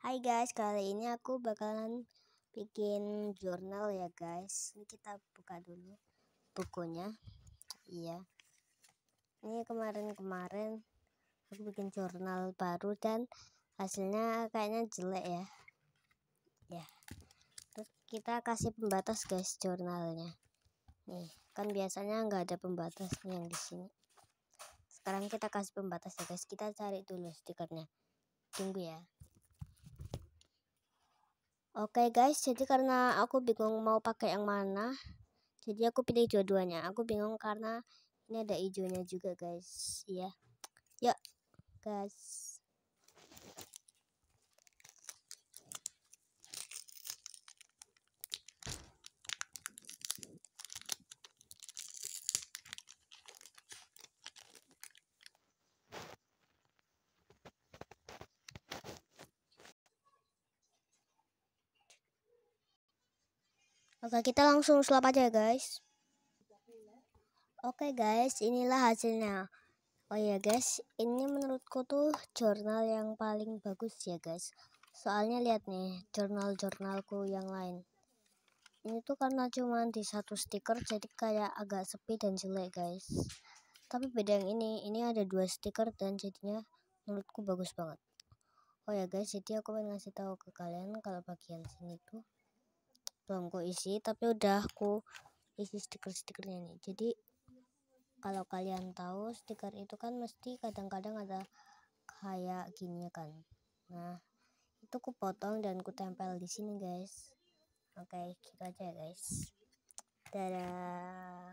Hai guys, kali ini aku bakalan bikin jurnal ya guys. Ini kita buka dulu bukunya. Iya. Ini kemarin-kemarin aku bikin jurnal baru dan hasilnya kayaknya jelek ya. Ya. Terus kita kasih pembatas guys jurnalnya. Nih, kan biasanya nggak ada pembatasnya yang di sini sekarang kita kasih pembatas ya guys kita cari dulu stikernya tunggu ya Oke okay guys, jadi karena aku bingung mau pakai yang mana, jadi aku pilih dua-duanya. Aku bingung karena ini ada hijaunya juga guys, ya. Yuk, guys. Oke, kita langsung sulap aja ya, guys. Oke, guys, inilah hasilnya. Oh iya, guys, ini menurutku tuh jurnal yang paling bagus ya, guys. Soalnya lihat nih, jurnal-jurnalku yang lain. Ini tuh karena cuma di satu stiker jadi kayak agak sepi dan jelek, guys. Tapi beda yang ini, ini ada dua stiker dan jadinya menurutku bagus banget. Oh ya guys, jadi aku pengen ngasih tahu ke kalian kalau bagian sini tuh belum ku isi tapi udah aku isi stiker-stikernya nih jadi kalau kalian tahu stiker itu kan mesti kadang-kadang ada kayak gini kan nah itu ku potong dan ku tempel di sini guys oke okay, gitu aja guys dadah